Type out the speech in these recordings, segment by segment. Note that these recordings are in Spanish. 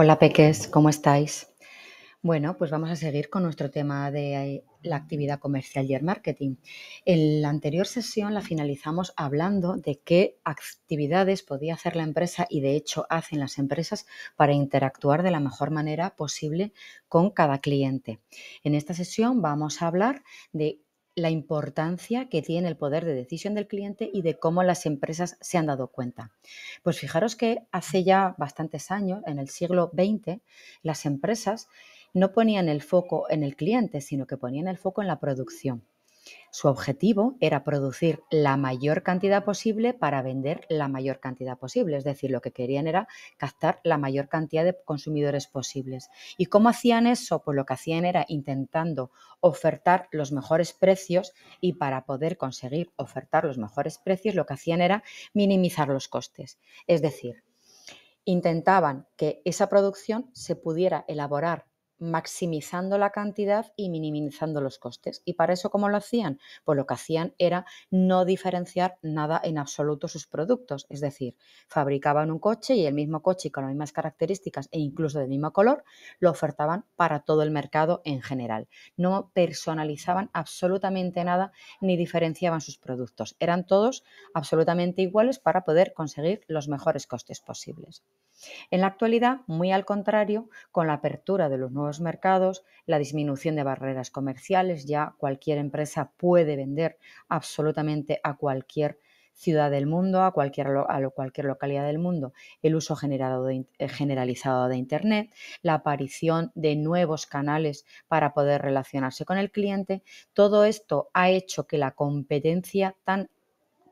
Hola peques, ¿cómo estáis? Bueno, pues vamos a seguir con nuestro tema de eh, la actividad comercial y el marketing. En la anterior sesión la finalizamos hablando de qué actividades podía hacer la empresa y de hecho hacen las empresas para interactuar de la mejor manera posible con cada cliente. En esta sesión vamos a hablar de la importancia que tiene el poder de decisión del cliente y de cómo las empresas se han dado cuenta. Pues fijaros que hace ya bastantes años, en el siglo XX, las empresas no ponían el foco en el cliente, sino que ponían el foco en la producción. Su objetivo era producir la mayor cantidad posible para vender la mayor cantidad posible, es decir, lo que querían era captar la mayor cantidad de consumidores posibles. ¿Y cómo hacían eso? Pues lo que hacían era intentando ofertar los mejores precios y para poder conseguir ofertar los mejores precios lo que hacían era minimizar los costes, es decir, intentaban que esa producción se pudiera elaborar maximizando la cantidad y minimizando los costes. ¿Y para eso cómo lo hacían? Pues lo que hacían era no diferenciar nada en absoluto sus productos, es decir, fabricaban un coche y el mismo coche con las mismas características e incluso del mismo color lo ofertaban para todo el mercado en general. No personalizaban absolutamente nada ni diferenciaban sus productos. Eran todos absolutamente iguales para poder conseguir los mejores costes posibles. En la actualidad, muy al contrario, con la apertura de los nuevos mercados, la disminución de barreras comerciales, ya cualquier empresa puede vender absolutamente a cualquier ciudad del mundo, a cualquier, cualquier localidad del mundo, el uso eh, generalizado de Internet, la aparición de nuevos canales para poder relacionarse con el cliente, todo esto ha hecho que la competencia tan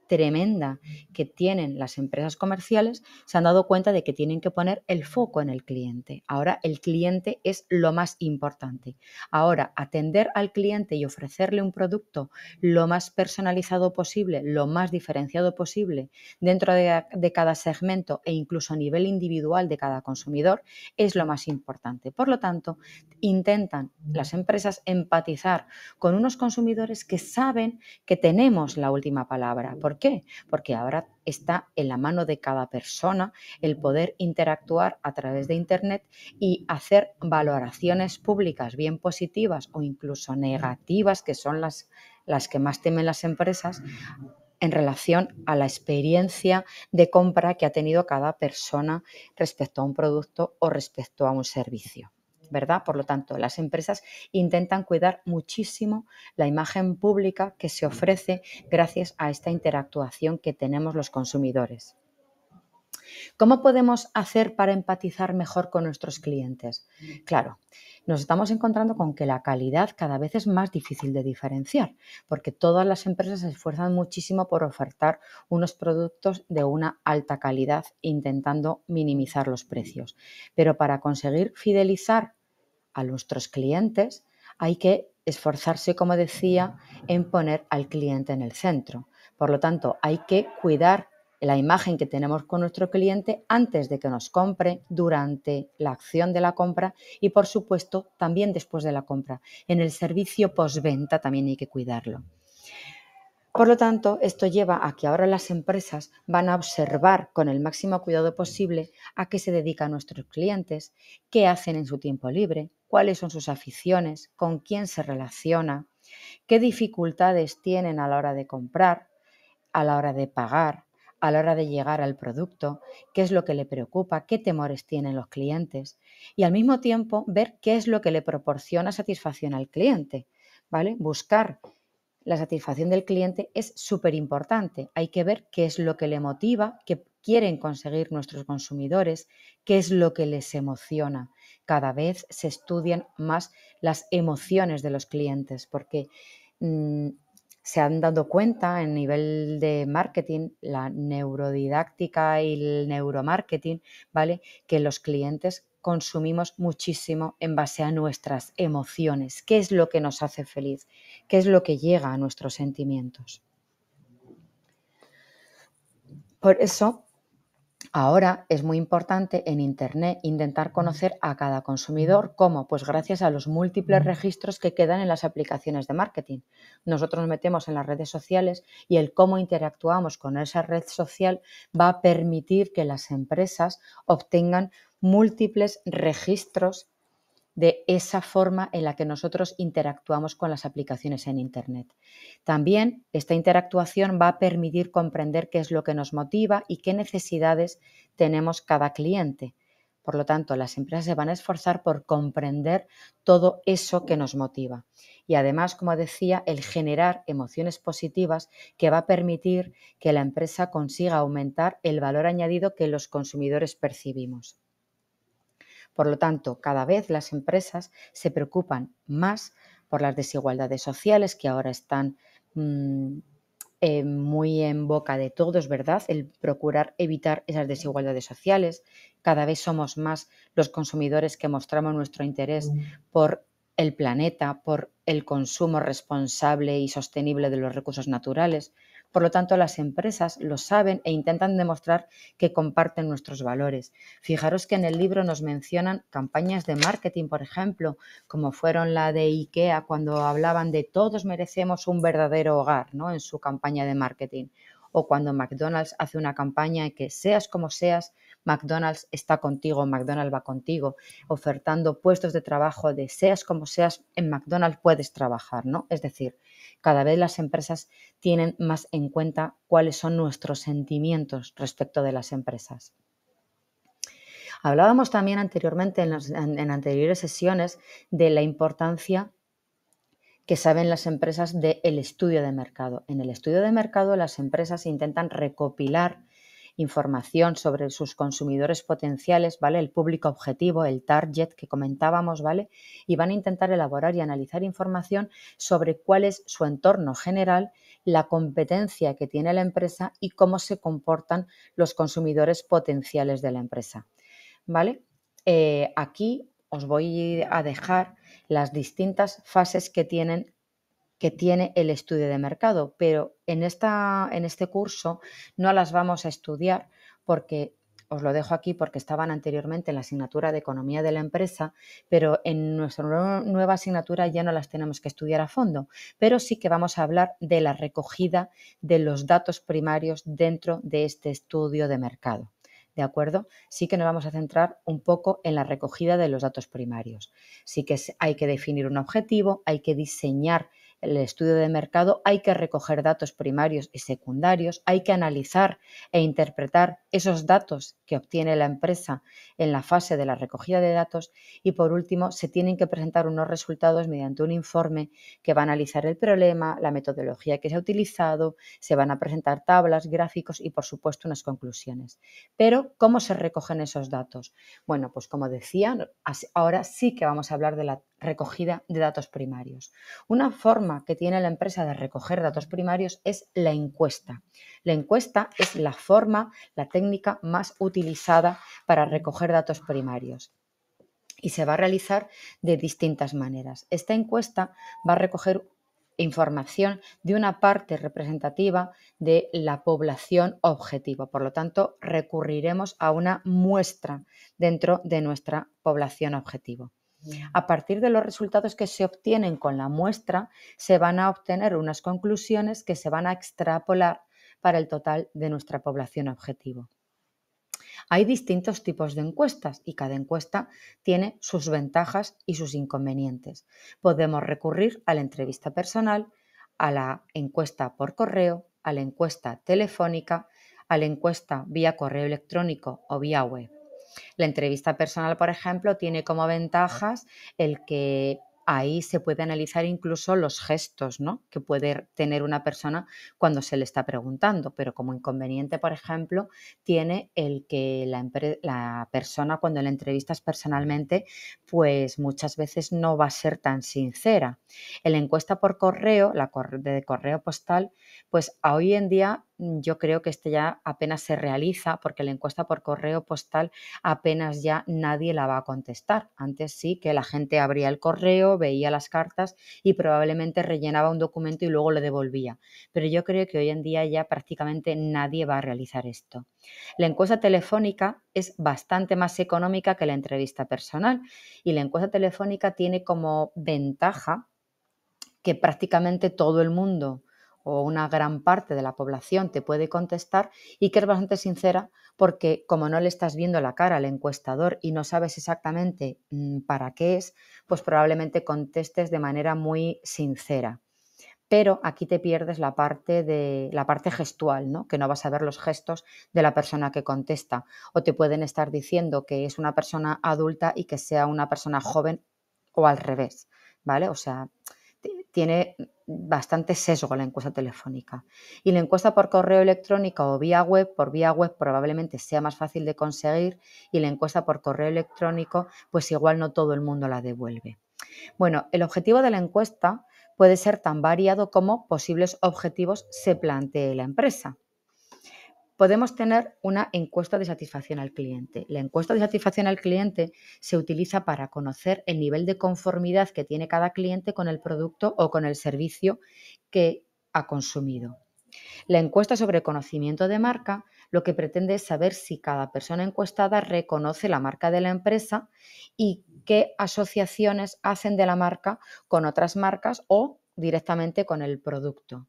tremenda que tienen las empresas comerciales, se han dado cuenta de que tienen que poner el foco en el cliente. Ahora el cliente es lo más importante. Ahora atender al cliente y ofrecerle un producto lo más personalizado posible, lo más diferenciado posible dentro de, cada segmento e incluso a nivel individual de cada consumidor es lo más importante. Por lo tanto, intentan las empresas empatizar con unos consumidores que saben que tenemos la última palabra. ¿Por qué? Porque ahora está en la mano de cada persona el poder interactuar a través de Internet y hacer valoraciones públicas, bien positivas o incluso negativas, que son las, las que más temen las empresas, en relación a la experiencia de compra que ha tenido cada persona respecto a un producto o respecto a un servicio. ¿verdad? Por lo tanto, las empresas intentan cuidar muchísimo la imagen pública que se ofrece gracias a esta interactuación que tenemos los consumidores. ¿Cómo podemos hacer para empatizar mejor con nuestros clientes? Claro, nos estamos encontrando con que la calidad cada vez es más difícil de diferenciar, porque todas las empresas se esfuerzan muchísimo por ofertar unos productos de una alta calidad, intentando minimizar los precios. Pero para conseguir fidelizar a nuestros clientes, hay que esforzarse, como decía, en poner al cliente en el centro. Por lo tanto, hay que cuidar la imagen que tenemos con nuestro cliente antes de que nos compre, durante la acción de la compra y, por supuesto, también después de la compra. En el servicio postventa también hay que cuidarlo. Por lo tanto, esto lleva a que ahora las empresas van a observar con el máximo cuidado posible a qué se dedican nuestros clientes, qué hacen en su tiempo libre, cuáles son sus aficiones, con quién se relaciona, qué dificultades tienen a la hora de comprar, a la hora de pagar, a la hora de llegar al producto, qué es lo que le preocupa, qué temores tienen los clientes y al mismo tiempo ver qué es lo que le proporciona satisfacción al cliente, ¿vale? Buscar la satisfacción del cliente es súper importante. Hay que ver qué es lo que le motiva, qué, quieren conseguir nuestros consumidores, qué es lo que les emociona. Cada vez se estudian más las emociones de los clientes porque mm, se han dado cuenta en nivel de marketing, la neurodidáctica y el neuromarketing, ¿vale? Que los clientes consumimos muchísimo en base a nuestras emociones, qué es lo que nos hace feliz, qué es lo que llega a nuestros sentimientos. Por eso, Ahora es muy importante en Internet intentar conocer a cada consumidor. ¿Cómo? Pues gracias a los múltiples registros que quedan en las aplicaciones de marketing. Nosotros nos metemos en las redes sociales y el cómo interactuamos con esa red social va a permitir que las empresas obtengan múltiples registros de esa forma en la que nosotros interactuamos con las aplicaciones en Internet. También esta interactuación va a permitir comprender qué es lo que nos motiva y qué necesidades tenemos cada cliente. Por lo tanto, las empresas se van a esforzar por comprender todo eso que nos motiva. Y además, como decía, el generar emociones positivas que va a permitir que la empresa consiga aumentar el valor añadido que los consumidores percibimos. Por lo tanto, cada vez las empresas se preocupan más por las desigualdades sociales que ahora están mm, eh, muy en boca de todos, ¿verdad? El procurar evitar esas desigualdades sociales. Cada vez somos más los consumidores que mostramos nuestro interés por el planeta, por el consumo responsable y sostenible de los recursos naturales, por lo tanto, las empresas lo saben e intentan demostrar que comparten nuestros valores. Fijaros que en el libro nos mencionan campañas de marketing, por ejemplo, como fueron la de IKEA cuando hablaban de todos merecemos un verdadero hogar ¿no? en su campaña de marketing. O cuando McDonald's hace una campaña en que seas como seas, McDonald's está contigo, McDonald's va contigo, ofertando puestos de trabajo de seas como seas, en McDonald's puedes trabajar, ¿no? Es decir, cada vez las empresas tienen más en cuenta cuáles son nuestros sentimientos respecto de las empresas. Hablábamos también anteriormente en, anteriores sesiones de la importancia que saben las empresas del estudio de mercado. En el estudio de mercado las empresas intentan recopilar información sobre sus consumidores potenciales, ¿vale? El público objetivo, el target que comentábamos, ¿vale? Y van a intentar elaborar y analizar información sobre cuál es su entorno general, la competencia que tiene la empresa y cómo se comportan los consumidores potenciales de la empresa, ¿vale? Eh, aquí os voy a dejar las distintas fases que tienen que tiene el estudio de mercado, pero en, esta, en este curso no las vamos a estudiar porque os lo dejo aquí porque estaban anteriormente en la asignatura de economía de la empresa, pero en nuestra nueva asignatura ya no las tenemos que estudiar a fondo, pero sí que vamos a hablar de la recogida de los datos primarios dentro de este estudio de mercado. ¿De acuerdo? Sí que nos vamos a centrar un poco en la recogida de los datos primarios. Sí que hay que definir un objetivo, hay que diseñar el estudio de mercado, hay que recoger datos primarios y secundarios, hay que analizar e interpretar esos datos que obtiene la empresa en la fase de la recogida de datos y por último se tienen que presentar unos resultados mediante un informe que va a analizar el problema, la metodología que se ha utilizado, se van a presentar tablas, gráficos y por supuesto unas conclusiones. Pero ¿cómo se recogen esos datos? Bueno, pues como decía, ahora sí que vamos a hablar de la recogida de datos primarios. Una forma que tiene la empresa de recoger datos primarios es la encuesta. La encuesta es la forma, la técnica más utilizada para recoger datos primarios y se va a realizar de distintas maneras. Esta encuesta va a recoger información de una parte representativa de la población objetivo. Por lo tanto, recurriremos a una muestra dentro de nuestra población objetivo. A partir de los resultados que se obtienen con la muestra, se van a obtener unas conclusiones que se van a extrapolar para el total de nuestra población objetivo. Hay distintos tipos de encuestas y cada encuesta tiene sus ventajas y sus inconvenientes. Podemos recurrir a la entrevista personal, a la encuesta por correo, a la encuesta telefónica, a la encuesta vía correo electrónico o vía web. La entrevista personal, por ejemplo, tiene como ventajas el que ahí se puede analizar incluso los gestos que puede tener una persona cuando se le está preguntando, pero como inconveniente, por ejemplo, tiene el que la, la, persona cuando la entrevistas personalmente, pues muchas veces no va a ser tan sincera. En la encuesta por correo, la de correo postal, pues hoy en día Mm, yo creo que este ya apenas se realiza porque la encuesta por correo postal apenas ya nadie la va a contestar. Antes sí que la gente abría el correo, veía las cartas y probablemente rellenaba un documento y luego lo devolvía. Pero yo creo que hoy en día ya prácticamente nadie va a realizar esto. La encuesta telefónica es bastante más económica que la entrevista personal y la encuesta telefónica tiene como ventaja que prácticamente todo el mundo o una gran parte de la población te puede contestar y que es bastante sincera porque como no le estás viendo la cara al encuestador y no sabes exactamente mm, para qué es, pues probablemente contestes de manera muy sincera. Pero aquí te pierdes la parte de la parte gestual, ¿no? Que no vas a ver los gestos de la persona que contesta. O te pueden estar diciendo que es una persona adulta y que sea una persona joven o al revés. ¿Vale? O sea, tiene bastante sesgo la encuesta telefónica. Y la encuesta por correo electrónico o vía web, por vía web probablemente sea más fácil de conseguir y la encuesta por correo electrónico, pues igual no todo el mundo la devuelve. Bueno, el objetivo de la encuesta puede ser tan variado como posibles objetivos se plantee la empresa podemos tener una encuesta de satisfacción al cliente. La encuesta de satisfacción al cliente se utiliza para conocer el nivel de conformidad que tiene cada cliente con el producto o con el servicio que ha consumido. La encuesta sobre conocimiento de marca lo que pretende es saber si cada persona encuestada reconoce la marca de la empresa y qué asociaciones hacen de la marca con otras marcas o directamente con el producto.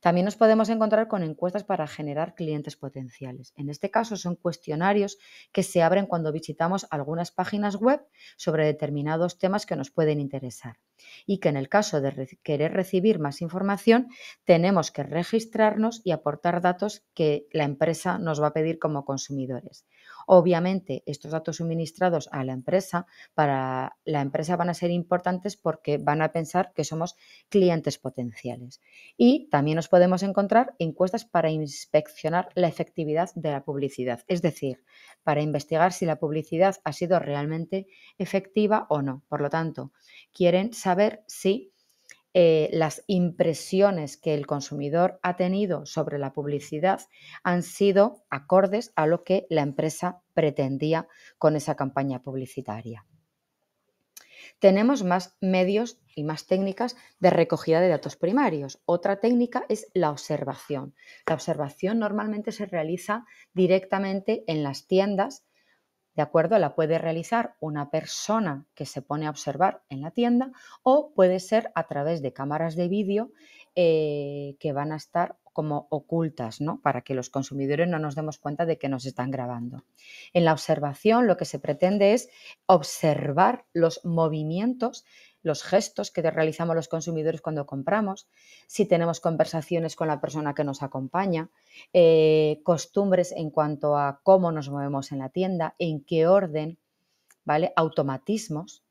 También nos podemos encontrar con encuestas para generar clientes potenciales. En este caso son cuestionarios que se abren cuando visitamos algunas páginas web sobre determinados temas que nos pueden interesar y que en el caso de querer recibir más información tenemos que registrarnos y aportar datos que la empresa nos va a pedir como consumidores. Obviamente, estos datos suministrados a la empresa, para la empresa van a ser importantes porque van a pensar que somos clientes potenciales. Y también nos podemos encontrar encuestas para inspeccionar la efectividad de la publicidad, es decir, para investigar si la publicidad ha sido realmente efectiva o no. Por lo tanto, quieren saber si eh, las impresiones que el consumidor ha tenido sobre la publicidad han sido acordes a lo que la empresa pretendía con esa campaña publicitaria. Tenemos más medios y más técnicas de recogida de datos primarios. Otra técnica es la observación. La observación normalmente se realiza directamente en las tiendas ¿De acuerdo? La puede realizar una persona que se pone a observar en la tienda o puede ser a través de cámaras de vídeo eh, que van a estar como ocultas, ¿no? Para que los consumidores no nos demos cuenta de que nos están grabando. En la observación lo que se pretende es observar los movimientos los gestos que realizamos los consumidores cuando compramos, si tenemos conversaciones con la persona que nos acompaña, eh, costumbres en cuanto a cómo nos movemos en la tienda, en qué orden, ¿vale? Automatismos,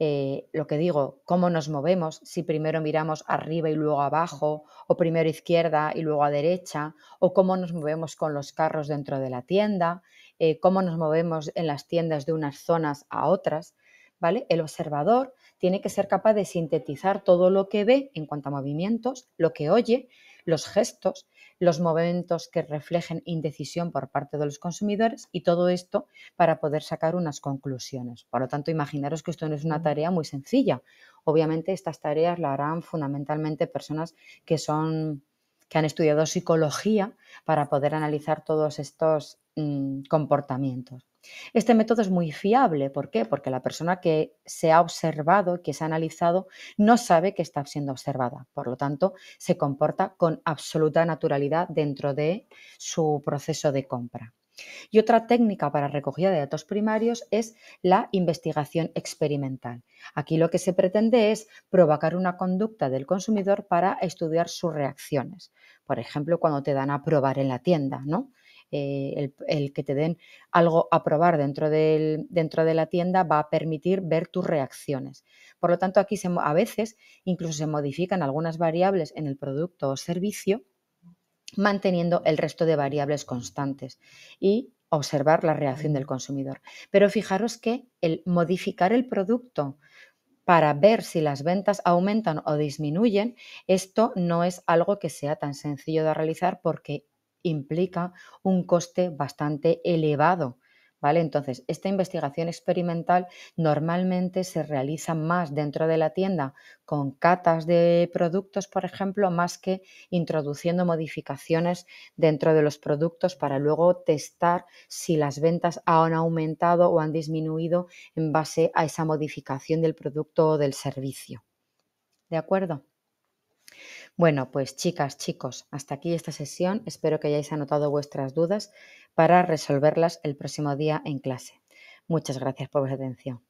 eh, lo que digo, cómo nos movemos, si primero miramos arriba y luego abajo, o primero izquierda y luego a derecha, o cómo nos movemos con los carros dentro de la tienda, eh, cómo nos movemos en las tiendas de unas zonas a otras, ¿vale? El observador tiene que ser capaz de sintetizar todo lo que ve en cuanto a movimientos, lo que oye, los gestos, los movimientos que reflejen indecisión por parte de los consumidores y todo esto para poder sacar unas conclusiones. Por lo tanto, imaginaros que esto no es una tarea muy sencilla. Obviamente, estas tareas la harán fundamentalmente personas que son que han estudiado psicología para poder analizar todos estos mm, comportamientos. Este método es muy fiable. ¿Por qué? Porque la persona que se ha observado, que se ha analizado, no sabe que está siendo observada. Por lo tanto, se comporta con absoluta naturalidad dentro de su proceso de compra. Y otra técnica para recogida de datos primarios es la investigación experimental. Aquí lo que se pretende es provocar una conducta del consumidor para estudiar sus reacciones. Por ejemplo, cuando te dan a probar en la tienda, ¿no? Eh, el, que te den algo a probar dentro, del, dentro de la tienda va a permitir ver tus reacciones. Por lo tanto, aquí a veces incluso se modifican algunas variables en el producto o servicio manteniendo el resto de variables constantes y observar la reacción del consumidor. Pero fijaros que el modificar el producto para ver si las ventas aumentan o disminuyen, esto no es algo que sea tan sencillo de realizar porque implica un coste bastante elevado. ¿Vale? Entonces, esta investigación experimental normalmente se realiza más dentro de la tienda con catas de productos, por ejemplo, más que introduciendo modificaciones dentro de los productos para luego testar si las ventas han aumentado o han disminuido en base a esa modificación del producto o del servicio. ¿De acuerdo? Bueno, pues chicas, chicos, hasta aquí esta sesión. Espero que hayáis anotado vuestras dudas para resolverlas el próximo día en clase. Muchas gracias por vuestra atención.